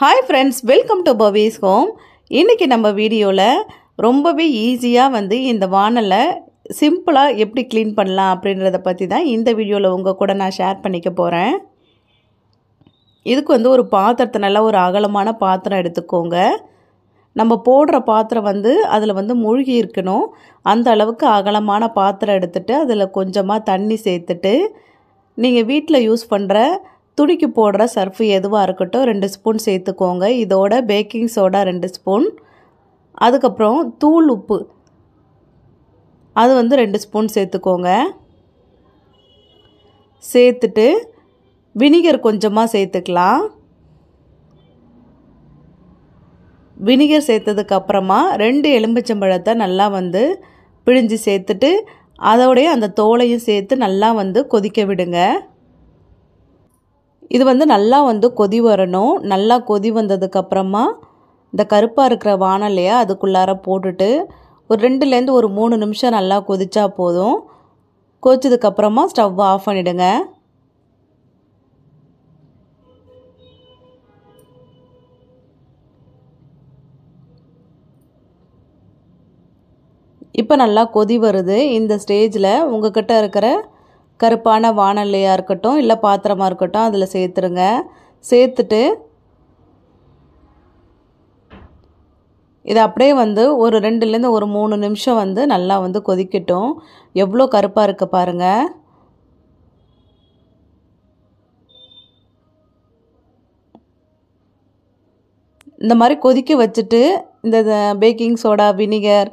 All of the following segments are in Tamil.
hi friends welcome to Pavis home இன்றைக்கி நம்ம வீடியோவில் ரொம்பவே ஈஸியாக வந்து இந்த வானலை சிம்பிளாக எப்படி க்ளீன் பண்ணலாம் அப்படின்றத பற்றி தான் இந்த வீடியோவில் உங்கள் கூட நான் ஷேர் பண்ணிக்க போகிறேன் இதுக்கு வந்து ஒரு பாத்திரத்தை நல்லா ஒரு அகலமான பாத்திரம் எடுத்துக்கோங்க நம்ம போடுற பாத்திரம் வந்து அதில் வந்து மூழ்கி இருக்கணும் அந்த அளவுக்கு அகலமான பாத்திரம் எடுத்துகிட்டு அதில் கொஞ்சமாக தண்ணி சேர்த்துட்டு நீங்கள் வீட்டில் யூஸ் பண்ணுற துணிக்கு போடுற சர்ஃபு எதுவாக இருக்கட்டும் ரெண்டு ஸ்பூன் சேர்த்துக்கோங்க இதோட பேக்கிங் சோடா ரெண்டு ஸ்பூன் அதுக்கப்புறம் தூள் உப்பு அது வந்து ரெண்டு ஸ்பூன் சேர்த்துக்கோங்க சேர்த்துட்டு வினிகர் கொஞ்சமாக சேர்த்துக்கலாம் வினிகர் சேர்த்ததுக்கப்புறமா ரெண்டு எலும்பிச்சம்பழத்தை நல்லா வந்து பிழிஞ்சு சேர்த்துட்டு அதோடைய அந்த தோலையும் சேர்த்து நல்லா வந்து கொதிக்க விடுங்க இது வந்து நல்லா வந்து கொதி வரணும் நல்லா கொதி வந்ததுக்கப்புறமா இந்த கருப்பாக இருக்கிற வானம் இல்லையா அதுக்குள்ளார போட்டுட்டு ஒரு ரெண்டுலேருந்து ஒரு மூணு நிமிஷம் நல்லா கொதிச்சா போதும் கொதிச்சதுக்கப்புறமா ஸ்டவ் ஆஃப் பண்ணிவிடுங்க இப்போ நல்லா கொதி வருது இந்த ஸ்டேஜில் கிட்டே இருக்கிற கருப்பான வானல்லையாக இருக்கட்டும் இல்லை பாத்திரமாக இருக்கட்டும் அதில் சேர்த்துருங்க சேர்த்துட்டு இது அப்படியே வந்து ஒரு ரெண்டுலேருந்து ஒரு மூணு நிமிஷம் வந்து நல்லா வந்து கொதிக்கட்டும் எவ்வளோ கருப்பாக இருக்குது பாருங்கள் இந்த மாதிரி கொதிக்க வச்சுட்டு இந்த பேக்கிங் சோடா வினிகர்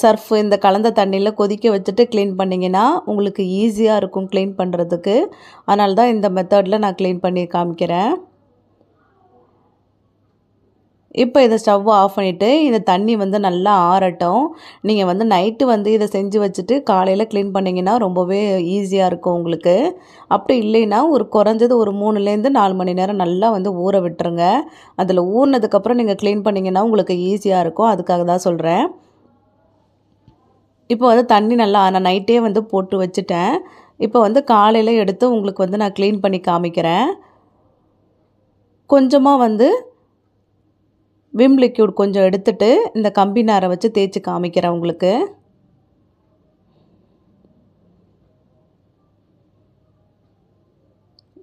சர்ஃப் இந்த கலந்த தண்ணியில் கொதிக்க வச்சுட்டு க்ளீன் பண்ணிங்கன்னா உங்களுக்கு ஈஸியாக இருக்கும் க்ளீன் பண்ணுறதுக்கு அதனால தான் இந்த மெத்தடில் நான் க்ளீன் பண்ணி காமிக்கிறேன் இப்போ இதை ஸ்டவ் ஆஃப் பண்ணிவிட்டு இந்த தண்ணி வந்து நல்லா ஆறட்டும் நீங்கள் வந்து நைட்டு வந்து இதை செஞ்சு வச்சுட்டு காலையில் க்ளீன் பண்ணிங்கன்னா ரொம்பவே ஈஸியாக இருக்கும் உங்களுக்கு அப்படி இல்லைன்னா ஒரு குறைஞ்சது ஒரு மூணுலேருந்து நாலு மணி நேரம் நல்லா வந்து ஊற விட்டுருங்க அதில் ஊறினதுக்கப்புறம் நீங்கள் க்ளீன் பண்ணிங்கன்னா உங்களுக்கு ஈஸியாக இருக்கும் அதுக்காக தான் சொல்கிறேன் இப்போ வந்து தண்ணி நல்லா நான் நைட்டே வந்து போட்டு வச்சுட்டேன் இப்போ வந்து காலையில் எடுத்து உங்களுக்கு வந்து நான் க்ளீன் பண்ணி காமிக்கிறேன் கொஞ்சமாக வந்து விம் லிக்யூட் கொஞ்சம் எடுத்துட்டு இந்த கம்பி நாரை வச்சு தேய்ச்சி காமிக்கிறேன் உங்களுக்கு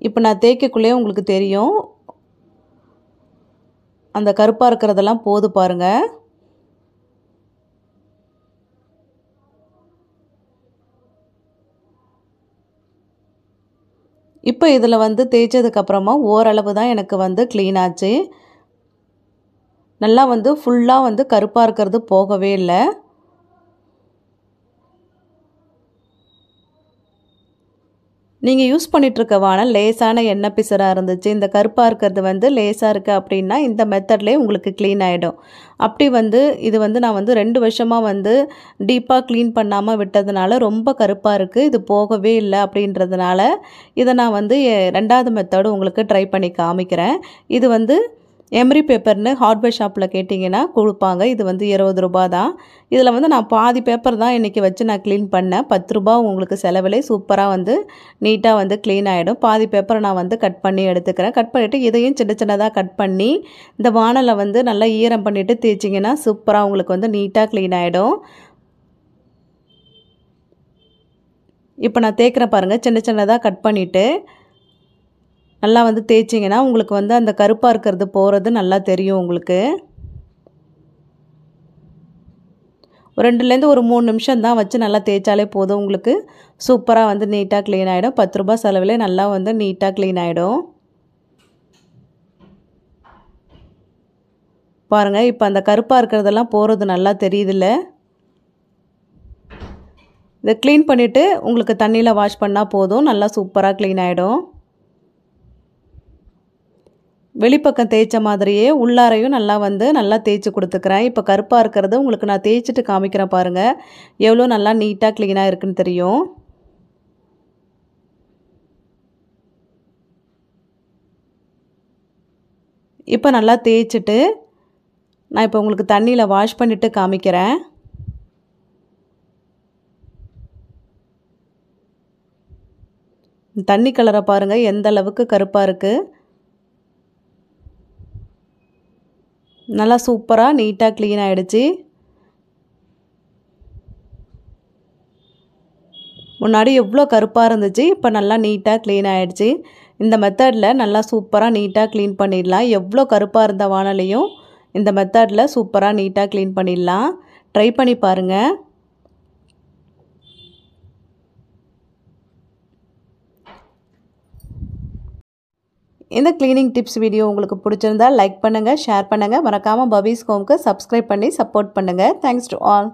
இப்போ நான் தேய்க்கக்குள்ளே உங்களுக்கு தெரியும் அந்த கருப்பாக இருக்கிறதெல்லாம் போது பாருங்கள் இப்போ இதில் வந்து தேய்ச்சதுக்கப்புறமா ஓரளவு தான் எனக்கு வந்து க்ளீன் ஆச்சு நல்லா வந்து ஃபுல்லாக வந்து கருப்பாக இருக்கிறது போகவே இல்லை நீங்கள் யூஸ் பண்ணிகிட்ருக்க வானல் லேசான எண்ணெய் பிசராக இருந்துச்சு இந்த கருப்பாக இருக்கிறது வந்து லேசாக இருக்குது அப்படின்னா இந்த மெத்தட்லேயே உங்களுக்கு க்ளீன் ஆகிடும் அப்படி வந்து இது வந்து நான் வந்து ரெண்டு வருஷமாக வந்து டீப்பாக க்ளீன் பண்ணாமல் விட்டதுனால ரொம்ப கருப்பாக இருக்குது இது போகவே இல்லை அப்படின்றதுனால இதை நான் வந்து ரெண்டாவது மெத்தடு உங்களுக்கு ட்ரை பண்ணி காமிக்கிறேன் இது வந்து எம்ரி பேப்பர்னு ஹார்ட்வேர் ஷாப்பில் கேட்டிங்கன்னா கொடுப்பாங்க இது வந்து இருபது ரூபா தான் இதில் வந்து நான் பாதி பேப்பர் தான் இன்றைக்கி வச்சு நான் க்ளீன் பண்ணேன் பத்து ரூபா உங்களுக்கு செலவிலே சூப்பராக வந்து நீட்டாக வந்து க்ளீன் ஆகிடும் பாதி பேப்பரை நான் வந்து கட் பண்ணி எடுத்துக்கிறேன் கட் பண்ணிவிட்டு இதையும் சின்ன சின்னதாக கட் பண்ணி இந்த வானலை வந்து நல்லா ஈரம் பண்ணிவிட்டு தேய்ச்சிங்கன்னா சூப்பராக உங்களுக்கு வந்து நீட்டாக க்ளீன் ஆகிடும் இப்போ நான் தேய்க்கிறேன் பாருங்கள் சின்ன சின்னதாக கட் பண்ணிவிட்டு நல்லா வந்து தேய்ச்சிங்கன்னா உங்களுக்கு வந்து அந்த கருப்பாக இருக்கிறது போகிறது நல்லா தெரியும் உங்களுக்கு ரெண்டுலேருந்து ஒரு மூணு நிமிஷம் தான் வச்சு நல்லா தேய்ச்சாலே போதும் உங்களுக்கு சூப்பராக வந்து நீட்டாக க்ளீன் ஆகிடும் பத்து ரூபா செலவில் நல்லா வந்து நீட்டாக க்ளீன் ஆகிடும் பாருங்கள் இப்போ அந்த கருப்பாக இருக்கிறதெல்லாம் போகிறது நல்லா தெரியுதுல்ல இதை க்ளீன் பண்ணிவிட்டு உங்களுக்கு தண்ணியில் வாஷ் பண்ணால் போதும் நல்லா சூப்பராக க்ளீன் ஆகிடும் வெளிப்பக்கம் தேய்ச்ச மாதிரியே உள்ளாரையும் நல்லா வந்து நல்லா தேய்ச்சி கொடுத்துக்கிறேன் இப்போ கருப்பாக இருக்கிறத உங்களுக்கு நான் தேய்ச்சிட்டு காமிக்கிறேன் பாருங்கள் எவ்வளோ நல்லா நீட்டாக க்ளீனாக இருக்குன்னு தெரியும் இப்போ நல்லா தேய்ச்சிட்டு நான் இப்போ உங்களுக்கு தண்ணியில் வாஷ் பண்ணிவிட்டு காமிக்கிறேன் தண்ணி கலரை பாருங்கள் எந்த அளவுக்கு கருப்பாக இருக்குது நல்லா சூப்பராக நீட்டாக க்ளீன் ஆகிடுச்சு முன்னாடி எவ்வளோ கருப்பாக இருந்துச்சு இப்போ நல்லா நீட்டாக க்ளீன் ஆகிடுச்சு இந்த மெத்தடில் நல்லா சூப்பராக நீட்டாக க்ளீன் பண்ணிடலாம் எவ்வளோ கருப்பாக இருந்த வானலையும் இந்த மெத்தடில் சூப்பராக நீட்டாக க்ளீன் பண்ணிடலாம் ட்ரை பண்ணி பாருங்கள் இந்த க்ளீனிங் டிப்ஸ் வீடியோ உங்களுக்கு பிடிச்சிருந்தால் லைக் பண்ணுங்கள் ஷேர் பண்ணுங்கள் மறக்காமல் பபீஸ் ஹோம்க்கு சப்ஸ்கிரைப் பண்ணி சப்போர்ட் பண்ணுங்கள் தேங்க்ஸ் டு ஆல்